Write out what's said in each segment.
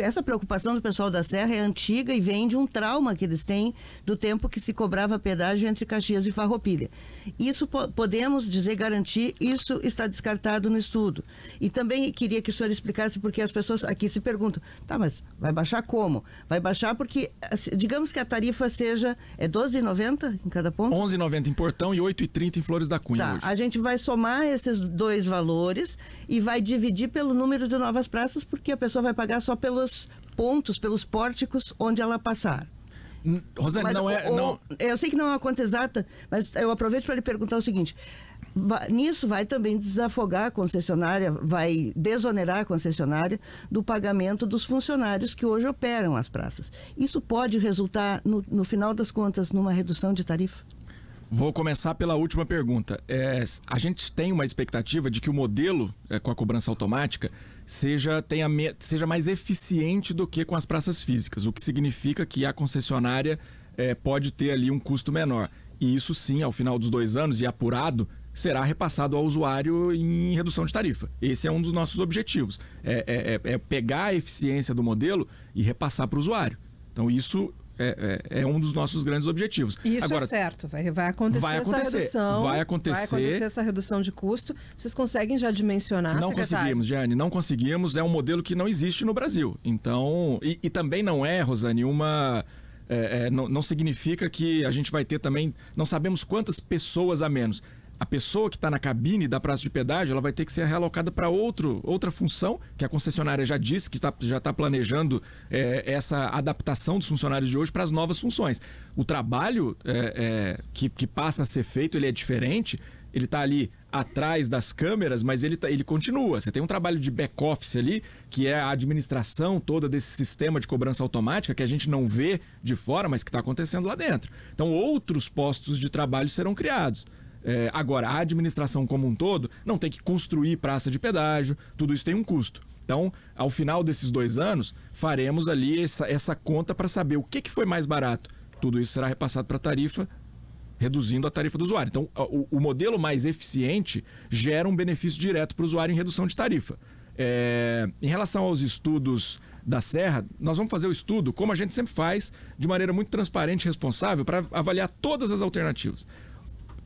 Essa preocupação do pessoal da Serra é antiga e vem de um trauma que eles têm do tempo que se cobrava pedágio entre Caxias e Farroupilha. Isso po podemos dizer, garantir, isso está descartado no estudo. E também queria que o senhor explicasse, porque as pessoas aqui se perguntam, tá, mas vai baixar como? Vai baixar porque, assim, digamos que a tarifa seja, é 12,90 em cada ponto? 11,90 em Portão e 8,30 em Flores da Cunha tá, hoje. a gente vai somar esses dois valores e vai dividir pelo número de novas praças, porque a pessoa vai pagar só pelo pelos pontos, pelos pórticos onde ela passar. Hum, Rosane, mas, não é. Ou, não... Eu sei que não é uma conta exata, mas eu aproveito para lhe perguntar o seguinte: nisso vai também desafogar a concessionária, vai desonerar a concessionária do pagamento dos funcionários que hoje operam as praças. Isso pode resultar, no, no final das contas, numa redução de tarifa? Vou começar pela última pergunta. É, a gente tem uma expectativa de que o modelo é, com a cobrança automática seja, tenha, seja mais eficiente do que com as praças físicas, o que significa que a concessionária é, pode ter ali um custo menor. E isso sim, ao final dos dois anos e apurado, será repassado ao usuário em redução de tarifa. Esse é um dos nossos objetivos: é, é, é, é pegar a eficiência do modelo e repassar para o usuário. Então, isso é, é, é, um dos nossos grandes objetivos. Isso é Agora, é certo, vai, vai, acontecer vai acontecer essa redução. Vai acontecer. Vai acontecer essa redução de custo. Vocês conseguem já dimensionar, Não secretário? conseguimos, Jane, não conseguimos. É um modelo que não existe no Brasil. Então, e, e também não é, Rosane, uma... É, é não, não significa que a gente vai ter também... Não sabemos quantas pessoas a menos a pessoa que está na cabine da praça de pedágio ela vai ter que ser realocada para outra função, que a concessionária já disse que tá, já está planejando é, essa adaptação dos funcionários de hoje para as novas funções. O trabalho é, é, que, que passa a ser feito ele é diferente, ele está ali atrás das câmeras, mas ele, tá, ele continua. Você tem um trabalho de back-office ali, que é a administração toda desse sistema de cobrança automática que a gente não vê de fora, mas que está acontecendo lá dentro. Então, outros postos de trabalho serão criados. É, agora, a administração como um todo não tem que construir praça de pedágio, tudo isso tem um custo. Então, ao final desses dois anos, faremos ali essa, essa conta para saber o que, que foi mais barato. Tudo isso será repassado para a tarifa, reduzindo a tarifa do usuário. Então, o, o, modelo mais eficiente gera um benefício direto para o usuário em redução de tarifa. É, em relação aos estudos da Serra, nós vamos fazer o estudo, como a gente sempre faz, de maneira muito transparente e responsável, para avaliar todas as alternativas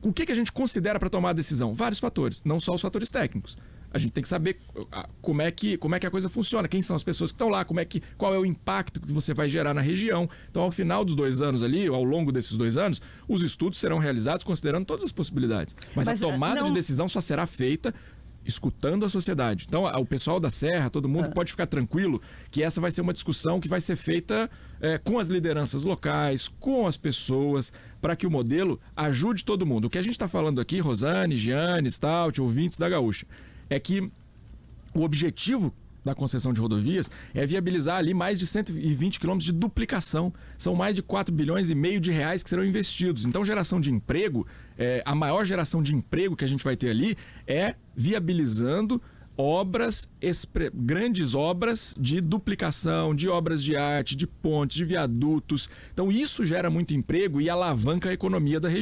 o que, que a gente considera para tomar a decisão? Vários fatores, não só os fatores técnicos. A gente tem que saber uh, como é que, como é que a coisa funciona, quem são as pessoas que estão lá, como é que, qual é o impacto que você vai gerar na região. Então, ao final dos dois anos ali, ao longo desses dois anos, os estudos serão realizados considerando todas as possibilidades. Mas, Mas a tomada uh, não... de decisão só será feita escutando a sociedade. Então, o pessoal da Serra, todo mundo é. pode ficar tranquilo que essa vai ser uma discussão que vai ser feita é, com as lideranças locais, com as pessoas, para que o modelo ajude todo mundo. O que a gente está falando aqui, Rosane, Giane, Stout, ouvintes da Gaúcha, é que o objetivo da concessão de rodovias é viabilizar ali mais de 120 quilômetros de duplicação. São mais de 4 bilhões e meio de reais que serão investidos. Então, geração de emprego, é, a maior geração de emprego que a gente vai ter ali é viabilizando obras, grandes obras de duplicação, de obras de arte, de pontes, de viadutos. Então, isso gera muito emprego e alavanca a economia da região.